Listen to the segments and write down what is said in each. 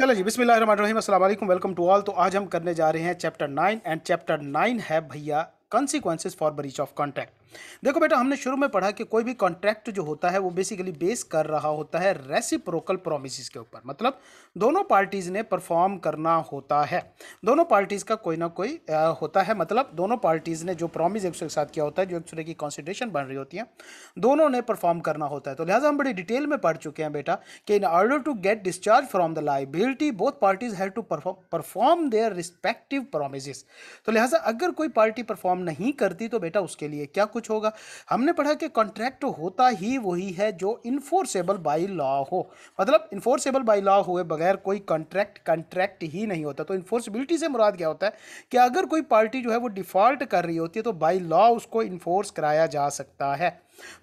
चलो जी बिस्मिल वेलकम टू ऑल तो आज हम करने जा रहे हैं chapter nine and chapter nine है भैया consequences for breach of contact देखो बेटा हमने शुरू में पढ़ा कि कोई भी कॉन्ट्रैक्ट जो होता है वो बेसिकली बेस कर रहा होता है रेसिप्रोकल प्रोमिस के ऊपर मतलब दोनों पार्टीज़ ने परफॉर्म करना होता है दोनों पार्टीज़ का कोई ना कोई आ, होता है मतलब दोनों पार्टीज़ ने जो प्रोमिस एक साथ किया होता है जो एक दूसरे की कॉन्सिडरेशन बन रही होती है दोनों ने परफॉर्म करना होता है तो लिहाजा हम बड़ी डिटेल में पढ़ चुके हैं बेटा कि in order to get discharge from the liability both parties have to perform their respective promise तो लिहाजा अगर कोई पार्टी परफॉर्म नहीं करती तो बेटा उसके लिए क्या कुछ कुछ होगा हमने पढ़ा कि कॉन्ट्रैक्ट होता ही वही है जो इन्फोर्सेबल बाई लॉ हो मतलब इन्फोर्सेबल बाई लॉ हुए बगैर कोई कॉन्ट्रैक्ट कॉन्ट्रैक्ट ही नहीं होता तो इन्फोर्सिबिलिटी से मुराद क्या होता है कि अगर कोई पार्टी जो है वो डिफ़ॉल्ट कर रही होती है तो बाई लॉ उसको इन्फोर्स कराया जा सकता है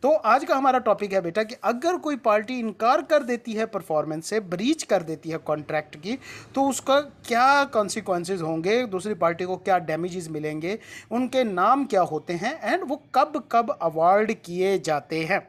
तो आज का हमारा टॉपिक है बेटा कि अगर कोई पार्टी इनकार कर देती है परफॉर्मेंस से ब्रीच कर देती है कॉन्ट्रैक्ट की तो उसका क्या कॉन्सिक्वेंसेज होंगे दूसरी पार्टी को क्या डैमेजेस मिलेंगे उनके नाम क्या होते हैं एंड वो कब कब अवॉर्ड किए जाते हैं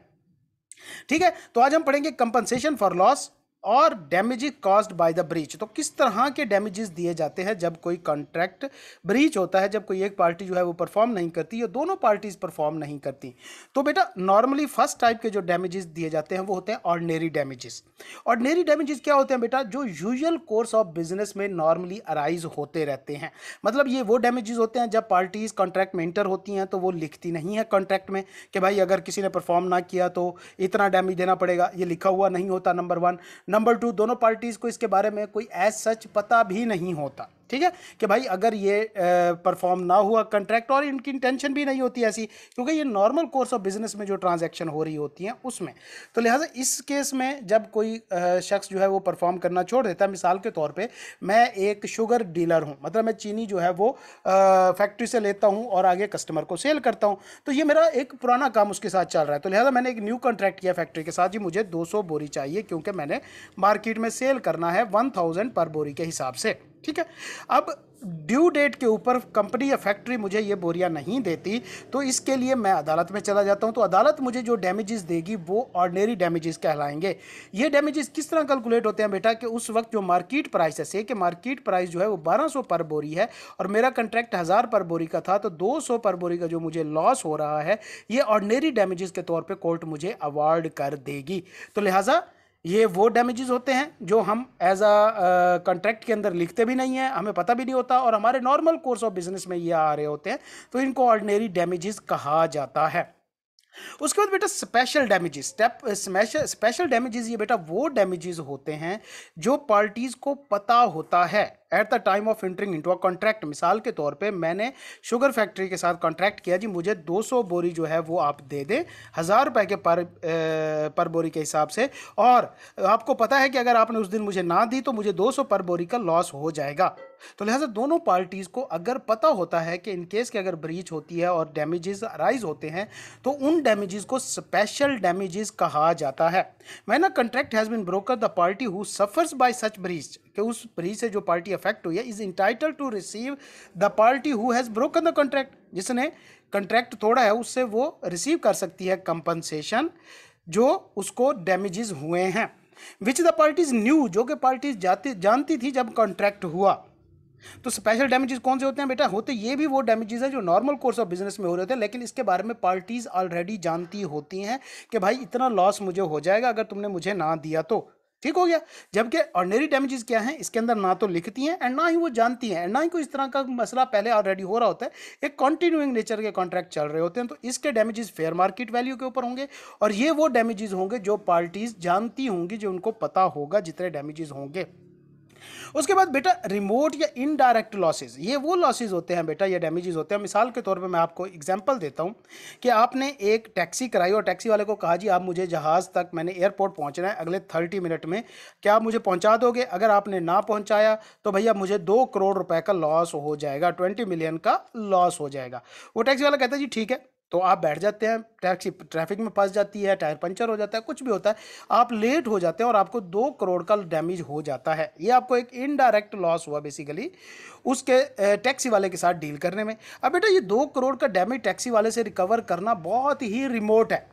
ठीक है तो आज हम पढ़ेंगे कंपनसेशन फॉर लॉस और damage caused by the breach तो किस तरह के डैमेजेस दिए जाते हैं जब कोई कॉन्ट्रैक्ट ब्रीच होता है जब कोई एक पार्टी जो है वो परफॉर्म नहीं करती या दोनों पार्टीज परफॉर्म नहीं करती तो बेटा नॉर्मली फर्स्ट टाइप के जो डैमेजेस दिए जाते हैं वो होते हैं ऑर्डनेरी डैमेजेस ऑर्डनेरी डैमेजेस क्या होते हैं बेटा जो यूजल कोर्स ऑफ बिजनेस में नॉर्मली अराइज होते रहते हैं मतलब ये वो डैमेजेस होते हैं जब पार्टीज कॉन्ट्रैक्ट में इंटर होती हैं तो वो लिखती नहीं है कॉन्ट्रैक्ट में कि भाई अगर किसी ने परफॉर्म ना किया तो इतना डैमेज देना पड़ेगा ये लिखा हुआ नहीं होता नंबर वन नंबर टू दोनों पार्टीज़ को इसके बारे में कोई एज सच पता भी नहीं होता ठीक है कि भाई अगर ये परफॉर्म ना हुआ कंट्रैक्ट और इनकी इंटेंशन भी नहीं होती ऐसी क्योंकि ये नॉर्मल कोर्स ऑफ बिजनेस में जो ट्रांजैक्शन हो रही होती हैं उसमें तो लिहाजा इस केस में जब कोई शख्स जो है वो परफॉर्म करना छोड़ देता है मिसाल के तौर पर मैं एक शुगर डीलर हूँ मतलब मैं चीनी जो है वो फैक्ट्री से लेता हूँ और आगे कस्टमर को सेल करता हूँ तो ये मेरा एक पुराना काम उसके साथ चल रहा है तो लिहाजा मैंने एक न्यू कॉन्ट्रैक्ट किया फैक्ट्री के साथ जी मुझे दो बोरी चाहिए क्योंकि मैंने मार्केट में सेल करना है वन थाउजेंड पर बोरी के हिसाब से ठीक है अब ड्यू डेट के ऊपर कंपनी या फैक्ट्री मुझे ये बोरियां नहीं देती तो इसके लिए मैं अदालत में चला जाता हूँ तो अदालत मुझे जो डैमेजेस देगी वो ऑर्डनरी डैमेजेस कहलाएंगे ये डैमेजेस किस तरह कैलकुलेट होते हैं बेटा कि उस वक्त जो मार्केट प्राइस है से कि मार्केट प्राइस जो है वो सौ पर बोरी है और मेरा कंट्रैक्ट हज़ार पर बोरी का था तो सौ पर बोरी का जो मुझे लॉस हो रहा है ये ऑर्डनरी डैमेजेस के तौर पर कोर्ट मुझे अवार्ड कर देगी तो लिहाजा ये वो डैमेजेस होते हैं जो हम एज अ कॉन्ट्रैक्ट के अंदर लिखते भी नहीं हैं हमें पता भी नहीं होता और हमारे नॉर्मल कोर्स ऑफ बिजनेस में ये आ रहे होते हैं तो इनको ऑर्डनेरी डैमेजेस कहा जाता है उसके बाद बेटा special damages step special damages ये बेटा वो डैमेजेस होते हैं जो पार्टीज़ को पता होता है at the time of entering into a contract मिसाल के तौर पे मैंने शुगर फैक्ट्री के साथ कॉन्ट्रैक्ट किया जी मुझे 200 बोरी जो है वो आप दे दें हज़ार रुपए के पर ए, पर बोरी के हिसाब से और आपको पता है कि अगर आपने उस दिन मुझे ना दी तो मुझे 200 पर बोरी का लॉस हो जाएगा तो लिहाजा दोनों पार्टीज़ को अगर पता होता है कि इनकेस के की अगर ब्रीच होती है और डैमेजेस अराइज होते हैं तो उन डैमेजेस को स्पेशल डैमेजेस कहा जाता है मैं ना contract has been broken the party who suffers by such breach कि उस ब्रीच से जो पार्टी इफेक्ट हुई है is entitled to receive the party who has broken the contract जिसने कॉन्ट्रैक्ट तोड़ा है उससे वो रिसीव कर सकती है कंपनसेशन जो उसको डैमेजेस हुए हैं विच द पार्टीज न्यू जो कि पार्टीज जानती थी जब कॉन्ट्रैक्ट हुआ तो स्पेशल डैमेजेस कौन से होते हैं बेटा होते ये भी वो डैमेजेस हैं जो नॉर्मल कोर्स ऑफ बिजनेस में हो रहे थे लेकिन इसके बारे में पार्टीज ऑलरेडी जानती होती हैं कि भाई इतना लॉस मुझे हो जाएगा अगर तुमने मुझे ना दिया तो ठीक हो गया जबकि ऑर्डनरी डैमेजेस क्या हैं इसके अंदर ना तो लिखती हैं एंड ना ही वो जानती हैं एंड ना ही कोई इस तरह का मसला पहले ऑलरेडी हो रहा होता है एक कॉन्टीन्यूइंग नेचर के कॉन्ट्रैक्ट चल रहे होते हैं तो इसके डैमेजेस फेयर मार्केट वैल्यू के ऊपर होंगे और ये वो डैमेजेस होंगे जो पार्टीज जानती होंगी जो उनको पता होगा जितने डैमेजेस होंगे उसके बाद बेटा रिमोट या इनडायरेक्ट लॉसेज ये वो लॉसेज होते हैं बेटा या डैमेजेस होते हैं मिसाल के तौर पर मैं आपको एग्जाम्पल देता हूँ कि आपने एक टैक्सी कराई और टैक्सी वाले को कहा जी आप मुझे जहाज़ तक मैंने एयरपोर्ट पहुँचना है अगले थर्टी मिनट में क्या आप मुझे पहुँचा दोगे अगर आपने ना पहुँचाया तो भैया मुझे दो करोड़ रुपये का लॉस हो जाएगा ट्वेंटी मिलियन का लॉस हो जाएगा वो टैक्सी वाला कहता है जी ठीक है तो आप बैठ जाते हैं टैक्सी ट्रैफिक में फंस जाती है टायर पंचर हो जाता है कुछ भी होता है आप लेट हो जाते हैं और आपको दो करोड़ का डैमेज हो जाता है ये आपको एक इनडायरेक्ट लॉस हुआ बेसिकली उसके टैक्सी वाले के साथ डील करने में अब बेटा ये दो करोड़ का डैमेज टैक्सी वाले से रिकवर करना बहुत ही रिमोट है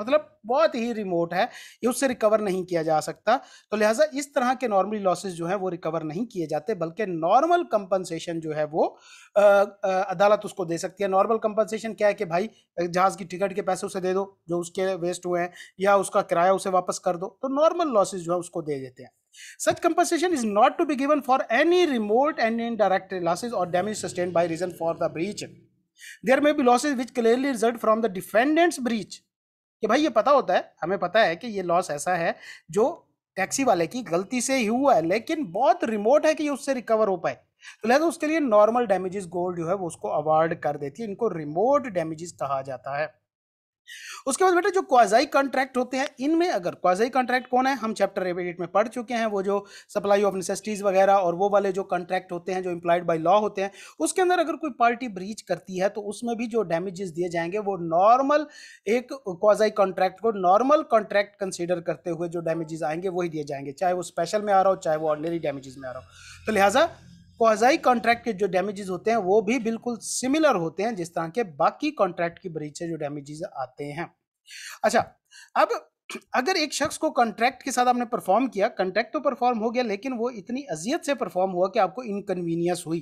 मतलब बहुत ही रिमोट है ये उससे रिकवर नहीं किया जा सकता तो लिहाजा इस तरह के नॉर्मली लॉसेज जो हैं वो रिकवर नहीं किए जाते बल्कि नॉर्मल कंपनसेशन जो है वो आ, आ, अदालत उसको दे सकती है नॉर्मल कंपनसेशन क्या है कि भाई जहाज़ की टिकट के पैसे उसे दे दो जो उसके वेस्ट हुए हैं या उसका किराया उसे वापस कर दो तो नॉर्मल लॉसेज जो है उसको दे देते हैं Such compensation is not to be given for any remote and indirect losses or damage sustained by reason for the breach. There may be losses which clearly result from the defendant's breach कि भाई ये पता होता है हमें पता है कि ये लॉस ऐसा है जो टैक्सी वाले की गलती से ही हुआ है लेकिन बहुत रिमोट है कि ये उससे रिकवर हो पाए तो लिहाजा उसके लिए नॉर्मल डैमेजेस गोल्ड जो है वो उसको अवॉर्ड कर देती है इनको रिमोट डैमेजेस कहा जाता है उसके बाद बेटा जो क्वाजाई कॉन्ट्रैक्ट होते हैं इनमें अगर क्वाजाई कॉन्ट्रैक्ट कौन है हम चैप्टर एट में पढ़ चुके हैं वो जो सप्लाई ऑफ नेसेसिटीज़ वगैरह और वो वाले जो कॉन्ट्रैक्ट होते हैं जो इंप्लाइड बाई लॉ होते हैं उसके अंदर अगर कोई पार्टी ब्रीच करती है तो उसमें भी जो डैमेजेस दिए जाएंगे वो नॉर्मल एक क्वाजाई कॉन्ट्रैक्ट को नॉर्मल कॉन्ट्रैक्ट कंसिडर करते हुए जो डैमेजेस आएंगे वही दिए जाएंगे चाहे वो स्पेशल में आ रहा हो चाहे वो ऑर्डनरी डैमेजेस में आ रहा हो तो लिहाजा कोजाई कॉन्ट्रैक्ट के जो डैमेजेस होते हैं वो भी बिल्कुल सिमिलर होते हैं जिस तरह के बाकी कॉन्ट्रैक्ट की ब्रीच से जो डैमेजेस आते हैं अच्छा अब अगर एक शख्स को कॉन्ट्रैक्ट के साथ आपने परफॉर्म किया कॉन्ट्रैक्ट तो परफॉर्म हो गया लेकिन वो इतनी अजियत से परफॉर्म हुआ कि आपको इनकन्वीनियंस हुई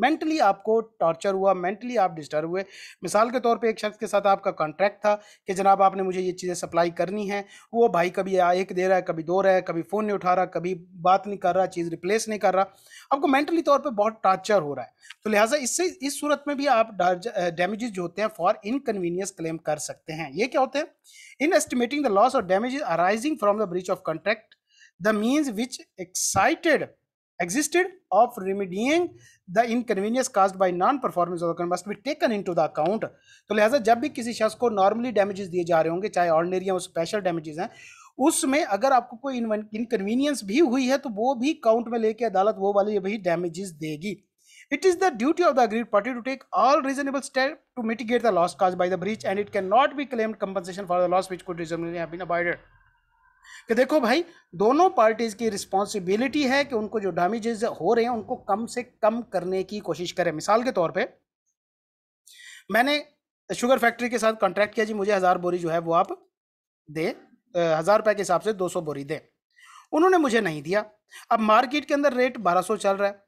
मेंटली आपको टॉर्चर हुआ मेंटली आप डिस्टर्ब हुए मिसाल के तौर पे एक शख्स के साथ आपका कॉन्ट्रैक्ट था कि जनाब आपने मुझे ये चीज़ें सप्लाई करनी है वो भाई कभी एक दे रहा है कभी दो रहा है कभी फ़ोन नहीं उठा रहा कभी बात नहीं कर रहा चीज़ रिप्लेस नहीं कर रहा आपको मेंटली तौर पर बहुत टॉर्चर हो रहा है तो लिहाजा इससे इस सूरत में भी आप डैमेज जो होते हैं फॉर इनकन्वीनियंस क्लेम कर सकते हैं ये क्या होते हैं इन एस्टिमेटिंग द लॉस और damage arising from the breach of contract the means which excited existed of remedying the inconvenience caused by non performance of the contract must be taken into the account to तो लिहाजा जब भी किसी शख्स को normally damages दिए जा रहे होंगे चाहे ऑर्डनरी या special damages hain उसमें अगर आपको कोई इनकन्वीनियंस भी हुई है तो वो भी काउंट में लेके अदालत वो वाले वही डैमेजेस देगी It is the duty of the aggrieved party to take all reasonable steps to mitigate the loss caused by the breach, and it cannot be claimed compensation for the loss which could reasonably have been avoided. कि देखो भाई दोनों parties की responsibility है कि उनको जो damages हो रहे हैं उनको कम से कम करने की कोशिश करें मिसाल के तौर पे मैंने शुगर फैक्ट्री के साथ कॉन्ट्रैक्ट किया जी मुझे हज़ार बोरी जो है वो आप दे हज़ार रुपये के हिसाब से दो सौ बोरी दें उन्होंने मुझे नहीं दिया अब मार्केट के अंदर रेट बारह सौ चल रहा है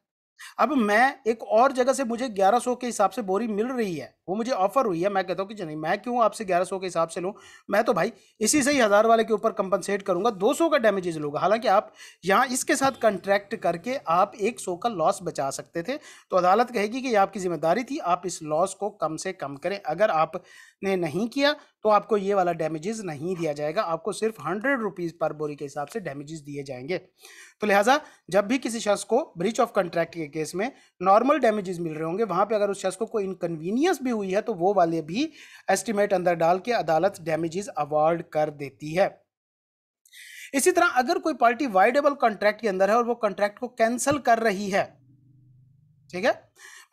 अब मैं एक और जगह से मुझे ग्यारह सौ के हिसाब से बोरी मिल रही है वो मुझे ऑफर हुई है मैं कहता हूँ कि नहीं मैं क्यों आपसे ग्यारह सौ के हिसाब से लूँ मैं तो भाई इसी से ही हज़ार वाले के ऊपर कंपनसेट करूँगा दो सौ का डैमेजेज लूँगा हालांकि आप यहाँ इसके साथ कंट्रैक्ट करके आप एक सौ का लॉस बचा सकते थे तो अदालत कहेगी कि ये आपकी जिम्मेदारी थी आप इस लॉस को कम से कम करें अगर आपने नहीं किया तो आपको ये वाला डैमेज नहीं दिया जाएगा आपको सिर्फ हंड्रेड रुपीज़ पर बोरी के हिसाब से डैमेजेस दिए जाएंगे तो लिहाजा जब भी किसी शख्स को ब्रीच ऑफ कंट्रैक्ट के केस में नॉर्मल डैमेजेस मिल रहे होंगे वहाँ पर अगर उस शख्स को कोई इनकन्वीनियंस भी हुई है तो वो वाले भी एस्टिमेट अंदर डाल के अदालत डैमेजेस अवार्ड कर देती है इसी तरह अगर कोई पार्टी वाइडेबल कॉन्ट्रैक्ट के अंदर है और वो कॉन्ट्रैक्ट को कैंसिल कर रही है ठीक है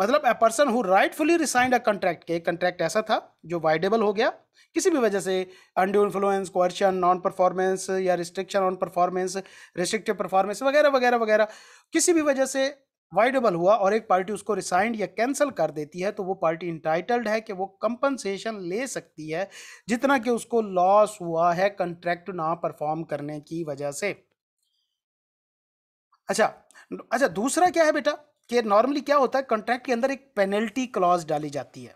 मतलब a person who rightfully rescinded a contract के कॉन्ट्रैक्ट ऐसा था जो वाइडेबल हो गया किसी भी वजह से undue influence question non performance या restriction on performance restrictive performance वगैरह वगैरह वगैरह किसी भी वजह से वाइडेबल हुआ और एक पार्टी उसको रिसाइंड या कैंसिल कर देती है तो वो पार्टी इंटाइटल्ड है कि वो कंपनसेशन ले सकती है जितना कि उसको लॉस हुआ है कंट्रैक्ट ना परफॉर्म करने की वजह से अच्छा अच्छा दूसरा क्या है बेटा कि नॉर्मली क्या होता है कॉन्ट्रैक्ट के अंदर एक पेनल्टी क्लॉज डाली जाती है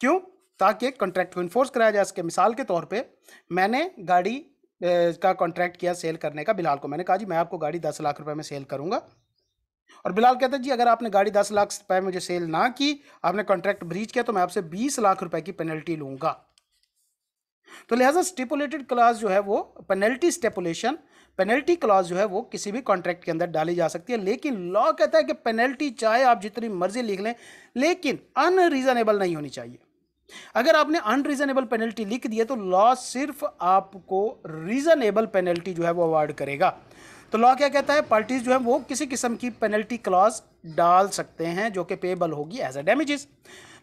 क्यों ताकि कॉन्ट्रैक्ट को इन्फोर्स कराया जा सके मिसाल के तौर पे मैंने गाड़ी का कॉन्ट्रैक्ट किया सेल करने का बिलाल को मैंने कहा जी मैं आपको गाड़ी दस लाख रुपए में सेल करूंगा और बिलाल कहते हैं जी अगर आपने गाड़ी दस लाख रुपए मुझे सेल ना की आपने कॉन्ट्रैक्ट ब्रीच किया तो मैं आपसे बीस लाख रुपए की पेनल्टी लूंगा तो लिहाजा स्टिपुलेटेड क्लास जो है वो पेनल्टी स्टेपुलेशन पेनल्टी क्लास जो है वो किसी भी कॉन्ट्रैक्ट के अंदर डाली जा सकती है लेकिन लॉ कहता है कि पेनल्टी चाहे आप जितनी मर्जी लिख लें लेकिन अनरीजनेबल नहीं होनी चाहिए अगर आपने अनरीजनेबल पेनल्टी लिख दी है तो लॉ सिर्फ आपको रीजनेबल पेनल्टी जो है वो अवॉर्ड करेगा तो लॉ क्या कहता है पार्टीज जो है वो किसी किस्म की पेनल्टी क्लॉज डाल सकते हैं जो कि पेबल होगी एज अ डैमेजेस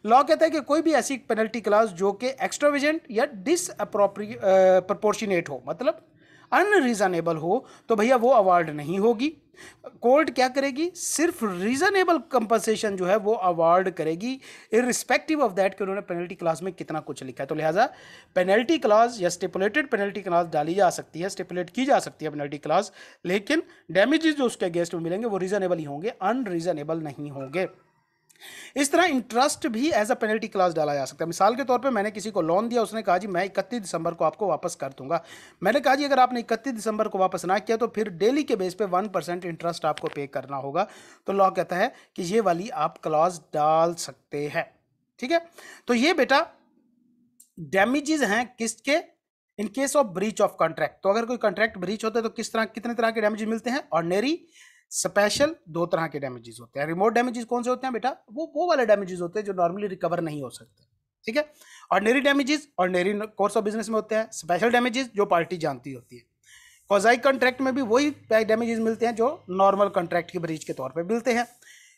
लॉ कहता है कि कोई भी ऐसी पेनल्टी क्लास जो कि एक्स्ट्राविजेंट या डिस प्रपोर्शनेट हो मतलब अनरीज़नेबल हो तो भैया वो अवार्ड नहीं होगी कोर्ट क्या करेगी सिर्फ रीज़नेबल कंपनसेशन जो है वो अवार्ड करेगी इरिस्पेक्टिव ऑफ दैट कि उन्होंने पेनल्टी क्लास में कितना कुछ लिखा है तो लिहाजा पेनल्टी क्लास या स्टिपुलेटेड पेनल्टी क्लास डाली जा सकती है स्टिपुलेट की जा सकती है पेनल्टी क्लास लेकिन डैमेजेस जो उसके अगेंस्ट में मिलेंगे वो रीज़नेबल ही होंगे अनरीज़नेबल नहीं होंगे इस तरह इंटरेस्ट भी एज अ पेनल्टी क्लास डाला जा सकता है मिसाल के तौर पे मैंने किसी को लोन दिया उसने कहा जी मैं इकतीस दिसंबर को आपको वापस कर दूंगा मैंने कहा जी अगर आपने इकतीस दिसंबर को वापस ना किया तो फिर डेली के बेस पे वन परसेंट इंटरेस्ट आपको पे करना होगा तो लॉ कहता है कि ये वाली आप क्लास डाल सकते हैं ठीक है तो ये बेटा डैमेजेस हैं किसके in case of breach of contract तो अगर कोई कॉन्ट्रैक्ट ब्रीच होता है तो किस तरह कितने तरह के डैमेज मिलते हैं ऑर्डनेरी स्पेशल दो तरह के डैमेजेस होते हैं रिमोट डैमेजेस कौन से होते हैं बेटा वो वो वाले डैमेजेस होते हैं जो नॉर्मली रिकवर नहीं हो सकते ठीक है ordinary damages ordinary course of business में होते हैं स्पेशल डैमेजेस जो पार्टी जानती होती है कॉजाई कॉन्ट्रैक्ट में भी वही डैमेजेस मिलते हैं जो नॉर्मल कॉन्ट्रैक्ट की ब्रीच के तौर पर मिलते हैं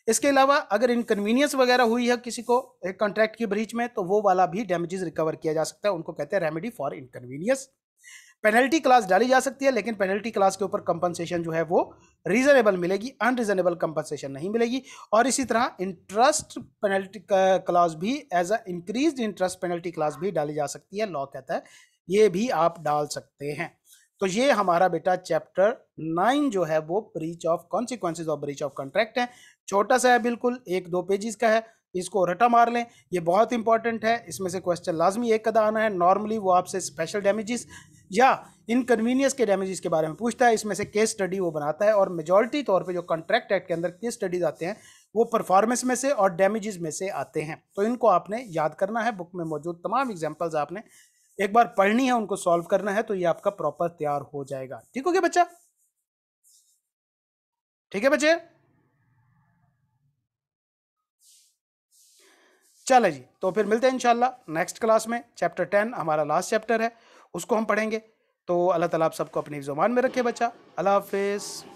इसके अलावा अगर इनकन्वीनियंस वगैरह हुई है किसी को एक कॉन्ट्रैक्ट की ब्रीच में तो वो वाला भी डैमेजेस रिकवर किया जा सकता है उनको कहते हैं remedy for inconvenience penalty clause डाली जा सकती है लेकिन पेनल्टी क्लास के ऊपर कंपनसेशन जो है वो रीजनेबल मिलेगी अनरीजनेबल कंपनसेशन नहीं मिलेगी और इसी तरह इंटरेस्ट पेनल्टी क्लास भी as a increase interest penalty clause भी डाली जा सकती है लॉ कहता है ये भी आप डाल सकते हैं तो ये हमारा बेटा चैप्टर नाइन जो है वो breach of consequences of breach of contract है छोटा सा है बिल्कुल एक दो पेजेस का है इसको रटा मार लें ये बहुत इंपॉर्टेंट है इसमें से क्वेश्चन लाजमी एक कदा आना है नॉर्मली वो आपसे स्पेशल डैमेजेस या इनकन्वीनियंस के डैमेजेस के बारे में पूछता है इसमें से केस स्टडी वो बनाता है और मेजोरिटी तौर पे जो कॉन्ट्रैक्ट एक्ट के अंदर केस स्टडीज आते हैं वो परफॉर्मेंस में से और डैमेजेस में से आते हैं तो इनको आपने याद करना है बुक में मौजूद तमाम एग्जाम्पल्स आपने एक बार पढ़नी है उनको सॉल्व करना है तो ये आपका प्रॉपर तैयार हो जाएगा ठीक हो गया बच्चा ठीक है बच्चे चले जी तो फिर मिलते हैं इंशाल्लाह नेक्स्ट क्लास में चैप्टर टेन हमारा लास्ट चैप्टर है उसको हम पढ़ेंगे तो अल्लाह ताला आप सबको अपनी जुबान में रखे बच्चा अल्लाह हाफिज़